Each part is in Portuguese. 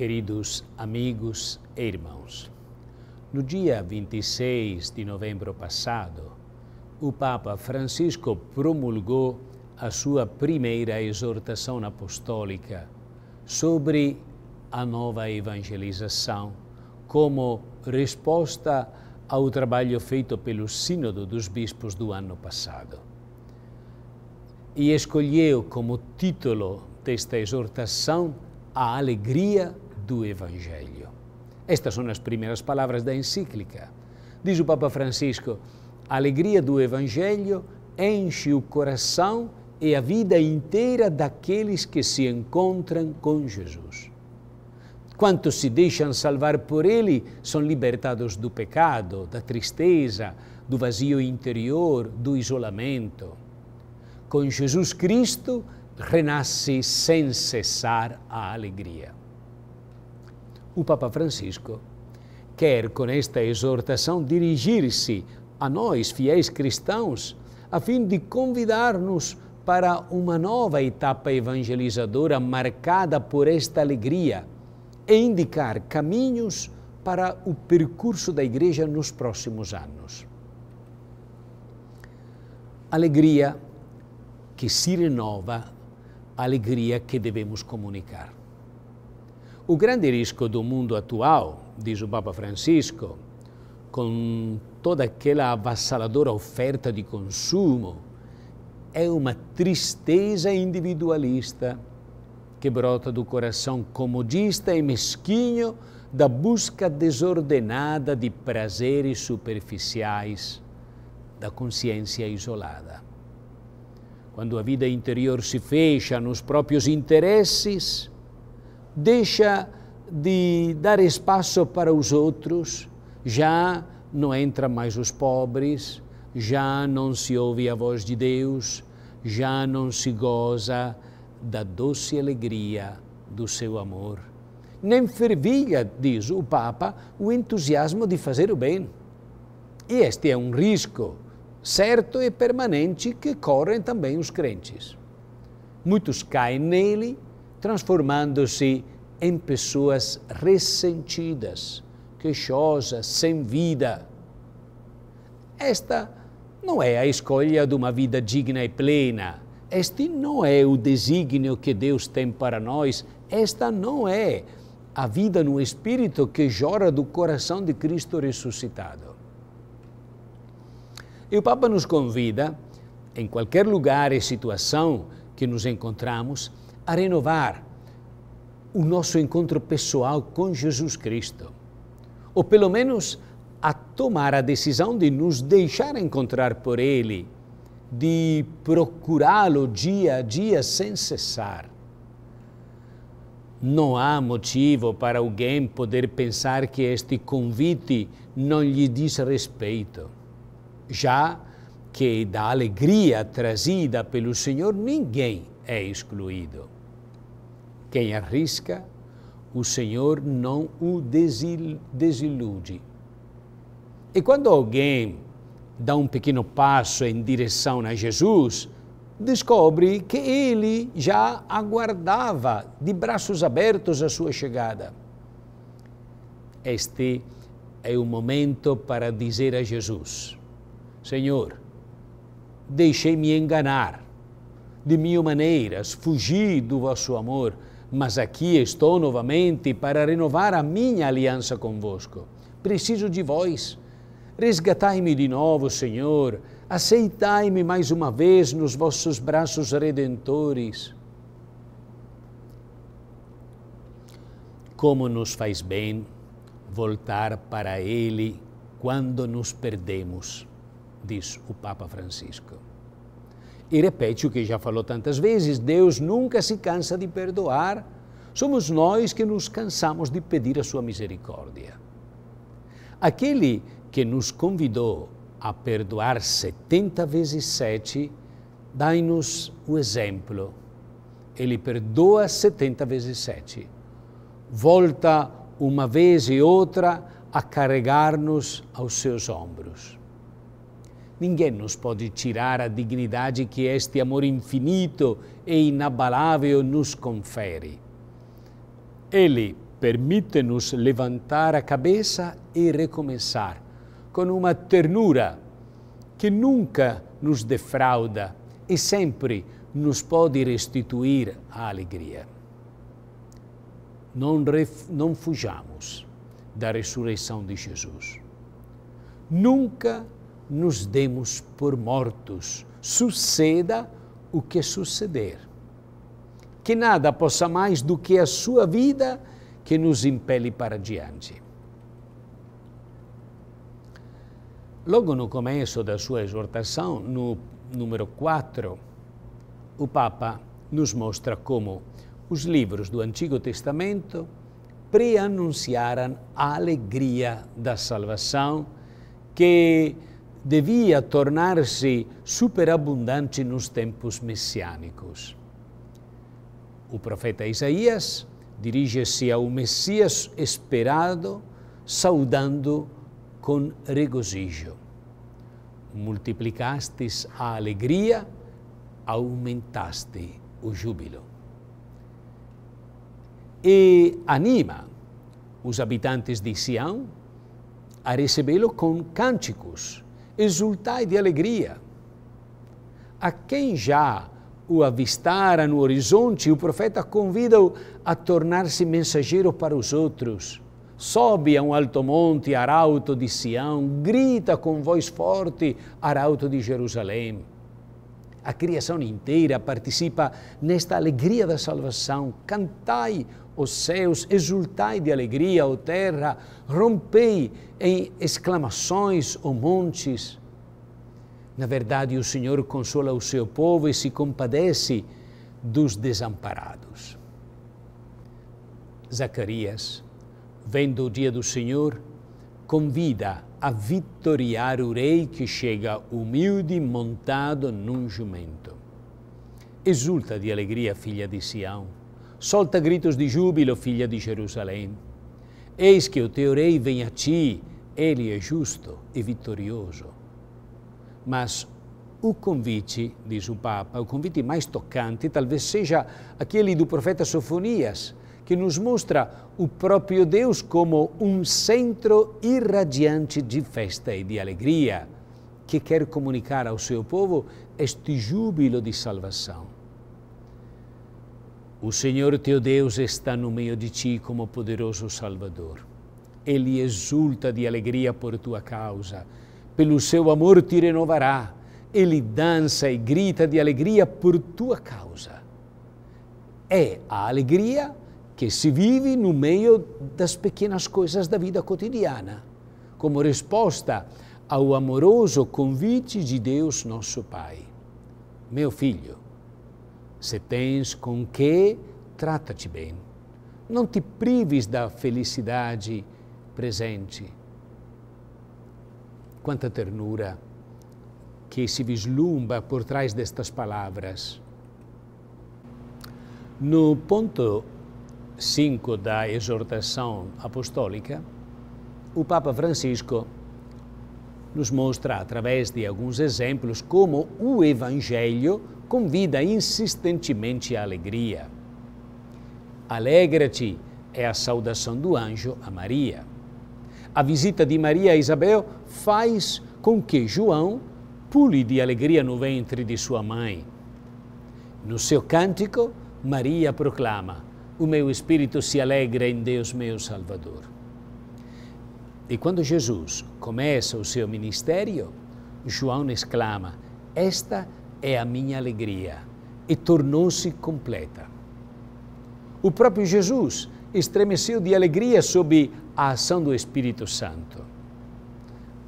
Queridos amigos e irmãos, no dia 26 de novembro passado, o Papa Francisco promulgou a sua primeira exortação apostólica sobre a nova evangelização como resposta ao trabalho feito pelo Sínodo dos Bispos do ano passado. E escolheu como título desta exortação a alegria do Evangelho. Estas são as primeiras palavras da encíclica. Diz o Papa Francisco: a alegria do Evangelho enche o coração e a vida inteira daqueles que se encontram com Jesus. Quantos se deixam salvar por Ele são libertados do pecado, da tristeza, do vazio interior, do isolamento. Com Jesus Cristo renasce sem cessar a alegria o Papa Francisco quer, com esta exortação, dirigir-se a nós, fiéis cristãos, a fim de convidar-nos para uma nova etapa evangelizadora marcada por esta alegria e indicar caminhos para o percurso da Igreja nos próximos anos. Alegria que se renova, alegria que devemos comunicar. O grande risco do mundo atual, diz o Papa Francisco, com toda aquela avassaladora oferta de consumo, é uma tristeza individualista que brota do coração comodista e mesquinho da busca desordenada de prazeres superficiais, da consciência isolada. Quando a vida interior se fecha nos próprios interesses, deixa de dar espaço para os outros, já não entra mais os pobres, já não se ouve a voz de Deus, já não se goza da doce alegria do seu amor. Nem fervilha, diz o Papa, o entusiasmo de fazer o bem. E este é um risco certo e permanente que correm também os crentes. Muitos caem nele transformando-se em pessoas ressentidas, queixosas, sem vida. Esta não é a escolha de uma vida digna e plena. Este não é o desígnio que Deus tem para nós. Esta não é a vida no Espírito que jora do coração de Cristo ressuscitado. E o Papa nos convida, em qualquer lugar e situação que nos encontramos, a renovar o nosso encontro pessoal com Jesus Cristo, ou pelo menos a tomar a decisão de nos deixar encontrar por Ele, de procurá-lo dia a dia sem cessar. Não há motivo para alguém poder pensar que este convite não lhe diz respeito, já que da alegria trazida pelo Senhor ninguém é excluído. Quem arrisca, o Senhor não o desilude. E quando alguém dá um pequeno passo em direção a Jesus, descobre que ele já aguardava de braços abertos a sua chegada. Este é o momento para dizer a Jesus: Senhor, deixei-me enganar, de mil maneiras, fugi do vosso amor mas aqui estou novamente para renovar a minha aliança convosco. Preciso de vós. Resgatai-me de novo, Senhor. Aceitai-me mais uma vez nos vossos braços redentores. Como nos faz bem voltar para Ele quando nos perdemos, diz o Papa Francisco. E repete o que já falou tantas vezes: Deus nunca se cansa de perdoar. Somos nós que nos cansamos de pedir a sua misericórdia. Aquele que nos convidou a perdoar 70 vezes 7, dai-nos o exemplo. Ele perdoa 70 vezes 7. Volta uma vez e outra a carregar-nos aos seus ombros. Ninguém nos pode tirar a dignidade que este amor infinito e inabalável nos confere. Ele permite-nos levantar a cabeça e recomeçar com uma ternura que nunca nos defrauda e sempre nos pode restituir a alegria. Não, não fujamos da ressurreição de Jesus. Nunca nos demos por mortos, suceda o que suceder. Que nada possa mais do que a sua vida que nos impele para diante. Logo no começo da sua exortação, no número 4, o Papa nos mostra como os livros do Antigo Testamento preanunciaram a alegria da salvação que devia tornar-se superabundante nos tempos messiânicos. O profeta Isaías dirige-se ao Messias esperado, saudando com regozijo. Multiplicastes a alegria, aumentaste o júbilo. E anima os habitantes de Sião a recebê-lo com cânticos, exultai de alegria. A quem já o avistara no horizonte, o profeta convida-o a tornar-se mensageiro para os outros. Sobe a um alto monte, arauto de Sião, grita com voz forte, arauto de Jerusalém. A criação inteira participa nesta alegria da salvação. Cantai os céus, exultai de alegria, ó terra, rompei em exclamações, ó montes. Na verdade, o Senhor consola o seu povo e se compadece dos desamparados. Zacarias, vendo o dia do Senhor, convida a vitoriar o rei que chega humilde montado num jumento. Exulta de alegria, filha de Sião solta gritos de júbilo, filha de Jerusalém. Eis que o teu rei vem a ti, ele é justo e vitorioso. Mas o convite, diz o Papa, o convite mais tocante talvez seja aquele do profeta Sofonias, que nos mostra o próprio Deus como um centro irradiante de festa e de alegria, que quer comunicar ao seu povo este júbilo de salvação. O Senhor teu Deus está no meio de ti como poderoso Salvador. Ele exulta de alegria por tua causa. Pelo seu amor te renovará. Ele dança e grita de alegria por tua causa. É a alegria que se vive no meio das pequenas coisas da vida cotidiana, como resposta ao amoroso convite de Deus, nosso Pai. Meu filho, se tens com que, trata-te bem. Não te prives da felicidade presente. Quanta ternura que se vislumbra por trás destas palavras. No ponto 5 da exortação apostólica, o Papa Francisco nos mostra, através de alguns exemplos, como o Evangelho convida insistentemente à alegria. Alegra-te é a saudação do anjo a Maria. A visita de Maria a Isabel faz com que João pule de alegria no ventre de sua mãe. No seu cântico, Maria proclama: O meu espírito se alegra em Deus, meu Salvador. E quando Jesus começa o seu ministério, João exclama: Esta é é a minha alegria e tornou-se completa. O próprio Jesus estremeceu de alegria sob a ação do Espírito Santo.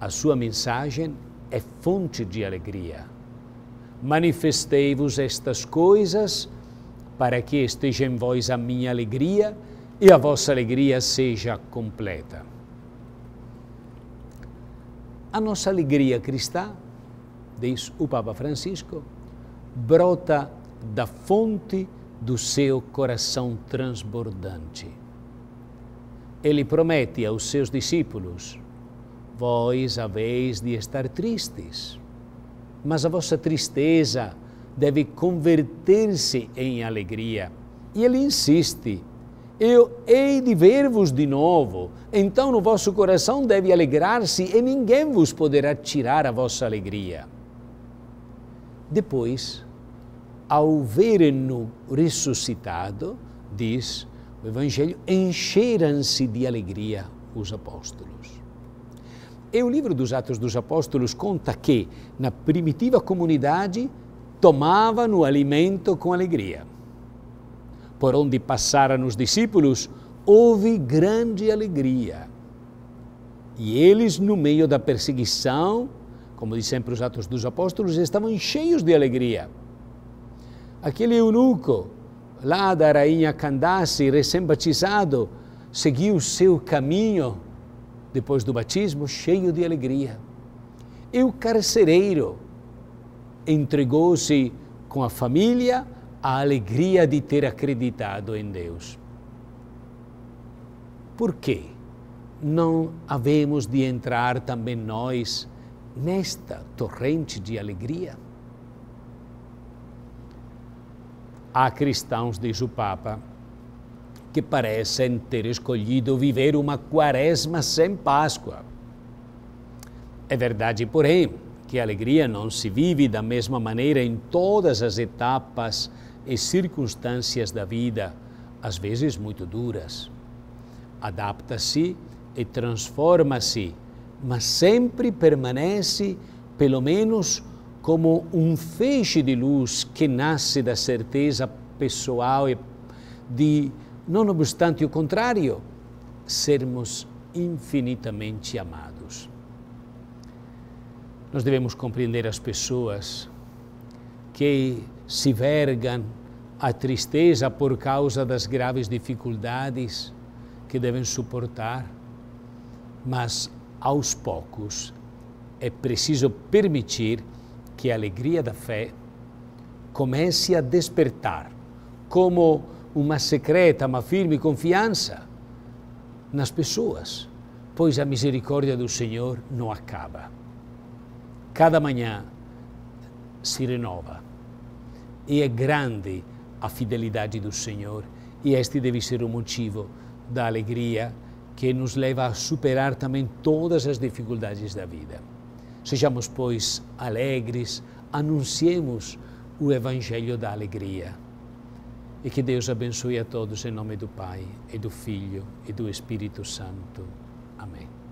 A sua mensagem é fonte de alegria. Manifestei-vos estas coisas para que esteja em vós a minha alegria e a vossa alegria seja completa. A nossa alegria cristã diz o Papa Francisco, brota da fonte do seu coração transbordante. Ele promete aos seus discípulos: Vós haveis de estar tristes, mas a vossa tristeza deve converter-se em alegria. E ele insiste: Eu hei de ver-vos de novo, então o vosso coração deve alegrar-se e ninguém vos poderá tirar a vossa alegria. Depois, ao verem-no ressuscitado, diz o Evangelho, encheram-se de alegria os apóstolos. E o livro dos Atos dos Apóstolos conta que, na primitiva comunidade, tomavam o alimento com alegria. Por onde passaram os discípulos, houve grande alegria. E eles, no meio da perseguição, como diz sempre os Atos dos Apóstolos, estavam cheios de alegria. Aquele eunuco, lá da rainha Candace, recém-batizado, seguiu seu caminho depois do batismo, cheio de alegria. E o carcereiro entregou-se com a família à alegria de ter acreditado em Deus. Por que Não havemos de entrar também nós nesta torrente de alegria? Há cristãos, diz o Papa, que parecem ter escolhido viver uma quaresma sem Páscoa. É verdade, porém, que a alegria não se vive da mesma maneira em todas as etapas e circunstâncias da vida, às vezes muito duras. Adapta-se e transforma-se mas sempre permanece, pelo menos, como um feixe de luz que nasce da certeza pessoal e de, não obstante o contrário, sermos infinitamente amados. Nós devemos compreender as pessoas que se vergam à tristeza por causa das graves dificuldades que devem suportar, mas aos poucos, é preciso permitir que a alegria da fé comece a despertar como uma secreta, mas firme confiança nas pessoas, pois a misericórdia do Senhor não acaba. Cada manhã se renova e é grande a fidelidade do Senhor, e este deve ser o motivo da alegria que nos leva a superar também todas as dificuldades da vida. Sejamos, pois, alegres, anunciemos o Evangelho da alegria. E que Deus abençoe a todos em nome do Pai, e do Filho, e do Espírito Santo. Amém.